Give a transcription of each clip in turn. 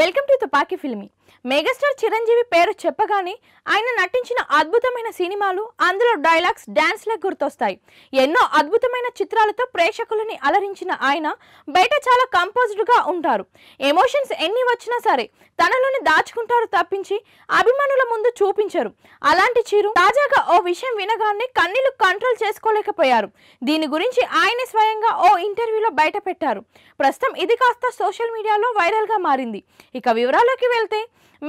welcome to తుపాకీ filmy megastar Chiranjeevi పేరు చెప్పగానే ఆయన నటించిన అద్భుతమైన సినిమాలు అందులో డైలాగ్స్ డ్యాన్స్లే గుర్తొస్తాయి ఎన్నో అద్భుతమైన చిత్రాలతో ప్రేక్షకులని అలరించిన ఆయన బయట చాలా కంపోజ్డ్గా ఉంటారు ఎమోషన్స్ ఎన్ని వచ్చినా సరే తనలోని దాచుకుంటారు తప్పించి అభిమానుల ముందు చూపించరు అలాంటి చిరు తాజాగా ఓ విషయం వినగానే కన్నీళ్లు కంట్రోల్ చేసుకోలేకపోయారు దీని గురించి ఆయనే స్వయంగా ఓ ఇంటర్వ్యూలో బయట పెట్టారు ప్రస్తుతం ఇది కాస్త సోషల్ మీడియాలో వైరల్గా మారింది ఇక వివరాల్లోకి వెళ్తే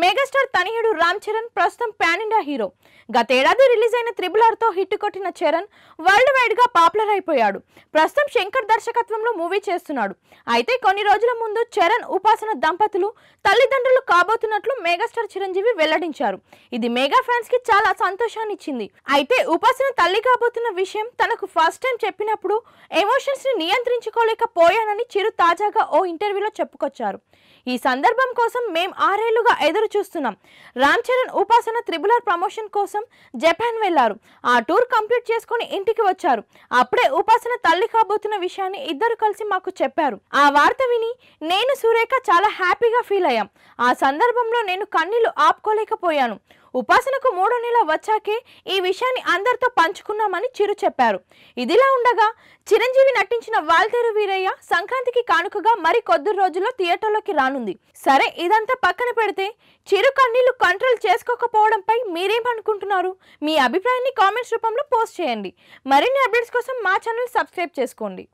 మెగాస్టార్ తనియుడు రామ్ చరణ్ ప్రస్తుతం పాన్ ఇండియా హీరో గతేడాది రిలీజ్ అయిన త్రిబుల్ ఆర్తో హిట్ కొట్టిన చరణ్ వరల్డ్ వైడ్గా పాపులర్ అయిపోయాడు ప్రస్తుతం శంకర్ దర్శకత్వంలో మూవీ చేస్తున్నాడు అయితే కొన్ని రోజుల ముందు చరణ్ ఉపాసన దంపతులు తల్లిదండ్రులు కాబోతున్నట్లు మెగాస్టార్ చిరంజీవి వెల్లడించారు ఇది మెగా ఫ్యాన్స్ కి చాలా సంతోషాన్ని ఇచ్చింది అయితే ఉపాసన తల్లి కాబోతున్న విషయం తనకు ఫస్ట్ టైం చెప్పినప్పుడు ఎమోషన్స్ ని నియంత్రించుకోలేకపోయానని చిరు తాజాగా ఓ ఇంటర్వ్యూలో చెప్పుకొచ్చారు ఈ సందర్భం కోసం మేం ఆరేళ్లుగా ఎదురు చూస్తున్నాం రామ్ చరణ్ ఉపాసన త్రిబులర్ ప్రమోషన్ కోసం జపాన్ వెళ్లారు ఆ టూర్ కంప్లీట్ చేసుకుని ఇంటికి వచ్చారు అప్పుడే ఉపాసన తల్లి కాబోతున్న విషయాన్ని ఇద్దరు కలిసి మాకు చెప్పారు ఆ వార్త విని నేను సురేఖ చాలా హ్యాపీగా ఫీల్ అయ్యాం ఆ సందర్భంలో నేను కన్నీళ్లు ఆపుకోలేకపోయాను ఉపాసనకు మూడో నెల వచ్చాకే ఈ విషయాన్ని అందరితో పంచుకున్నామని చిరు చెప్పారు ఇదిలా ఉండగా చిరంజీవి నటించిన వాల్తేరు వీరయ్య సంక్రాంతికి కానుకగా మరి కొద్ది రోజుల్లో థియేటర్లోకి రానుంది సరే ఇదంతా పక్కన పెడితే చిరు కన్నీళ్లు కంట్రోల్ చేసుకోకపోవడంపై మీరేమనుకుంటున్నారు మీ అభిప్రాయాన్ని కామెంట్స్ రూపంలో పోస్ట్ చేయండి మరిన్ని అప్డేట్స్ కోసం మా ఛానల్ సబ్స్క్రైబ్ చేసుకోండి